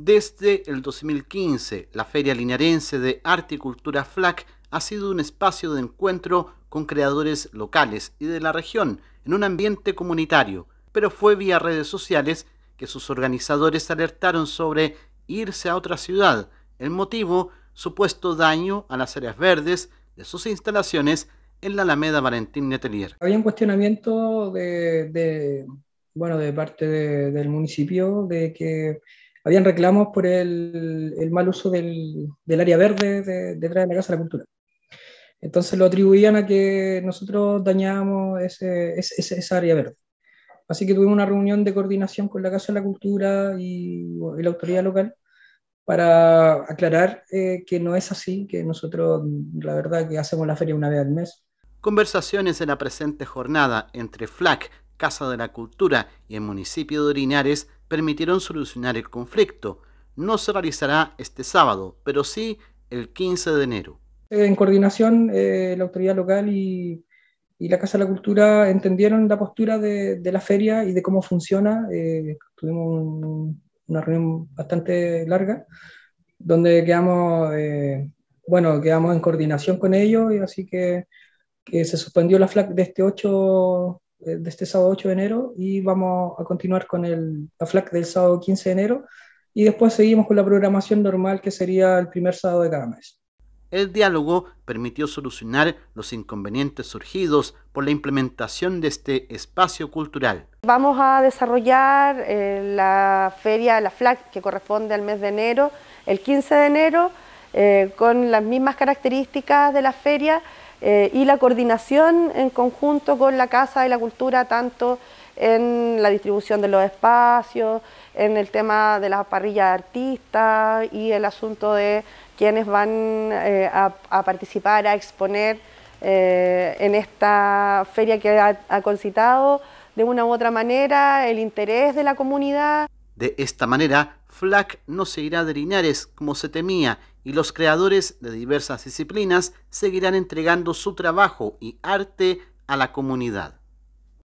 Desde el 2015, la Feria Linarense de Arte y Cultura FLAC ha sido un espacio de encuentro con creadores locales y de la región en un ambiente comunitario, pero fue vía redes sociales que sus organizadores alertaron sobre irse a otra ciudad. El motivo, supuesto daño a las áreas verdes de sus instalaciones en la Alameda Valentín Netelier. Había un cuestionamiento de, bueno, de parte del municipio de que habían reclamos por el, mal uso del, área verde detrás de la Casa de la Cultura. Entonces lo atribuían a que nosotros dañábamos ese, esa área verde. Así que tuvimos una reunión de coordinación con la Casa de la Cultura y, la autoridad local para aclarar eh, que no es así, que nosotros la verdad que hacemos la feria una vez al mes. Conversaciones en la presente jornada entre FLAC, Casa de la Cultura y el municipio de Orinares permitieron solucionar el conflicto. No se realizará este sábado, pero sí el 15 de enero. En coordinación, eh, la autoridad local y, la Casa de la Cultura entendieron la postura de, la feria y de cómo funciona. Eh, tuvimos una reunión bastante larga, donde quedamos, eh, bueno, quedamos en coordinación con ellos, y así que, que se suspendió la FLAC de este 8 eh, de este sábado 8 de enero y vamos a continuar con el, la FLAC del sábado 15 de enero y después seguimos con la programación normal que sería el primer sábado de cada mes. El diálogo permitió solucionar los inconvenientes surgidos por la implementación de este espacio cultural. Vamos a desarrollar eh, la feria, la FLAC, que corresponde al mes de enero, el 15 de enero, eh, con las mismas características de la feria, eh, y la coordinación en conjunto con la Casa de la Cultura, tanto en la distribución de los espacios, en el tema de las parrillas de artistas y el asunto de quienes van eh, a, participar, a exponer eh, en esta feria que ha, ha concitado de una u otra manera el interés de la comunidad. De esta manera, Flack no se irá de como se temía y los creadores de diversas disciplinas seguirán entregando su trabajo y arte a la comunidad.